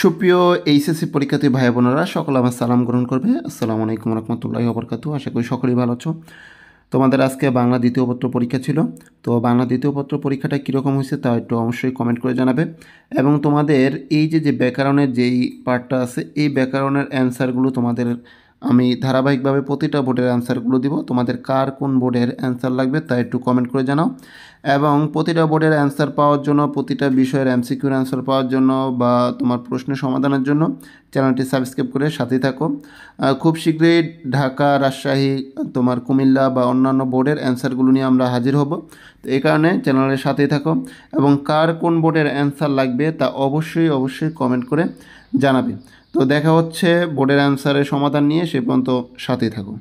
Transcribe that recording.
সুপ্রিয় এইচএসসি পরীক্ষার্থী ভাই বোনেরা সকলে আমার সালাম গ্রহণ করবে আসসালামু আলাইকুম রহমতুল্লাহ ওবরকাতু আশা করি সকলেই ভালো আছো তোমাদের আজকে বাংলা দ্বিতীয় পত্র পরীক্ষা ছিল তো বাংলা দ্বিতীয় পত্র পরীক্ষাটা কীরকম হয়েছে তা একটু অবশ্যই কমেন্ট করে জানাবে এবং তোমাদের এই যে যে ব্যাকরণের যেই পার্টটা আছে এই ব্যাকরণের অ্যান্সারগুলো তোমাদের আমি ধারাবাহিকভাবে প্রতিটা বোর্ডের অ্যান্সারগুলো দিব তোমাদের কার কোন বোর্ডের অ্যান্সার লাগবে তা একটু কমেন্ট করে জানাও এবং প্রতিটা বোর্ডের অ্যান্সার পাওয়ার জন্য প্রতিটা বিষয়ের এমসিকিউর অ্যান্সার পাওয়ার জন্য বা তোমার প্রশ্নের সমাধানের জন্য চ্যানেলটি সাবস্ক্রাইব করে সাথে থাকো খুব শীঘ্রই ঢাকা রাজশাহী তোমার কুমিল্লা বা অন্যান্য বোর্ডের অ্যান্সারগুলো নিয়ে আমরা হাজির হব তো এই কারণে চ্যানেলের সাথেই থাকো এবং কার কোন বোর্ডের অ্যান্সার লাগবে তা অবশ্যই অবশ্যই কমেন্ট করে জানাবে তো দেখা হচ্ছে বোর্ডের অ্যান্সারের সমাধান নিয়ে সে পর্যন্ত সাথেই থাকুন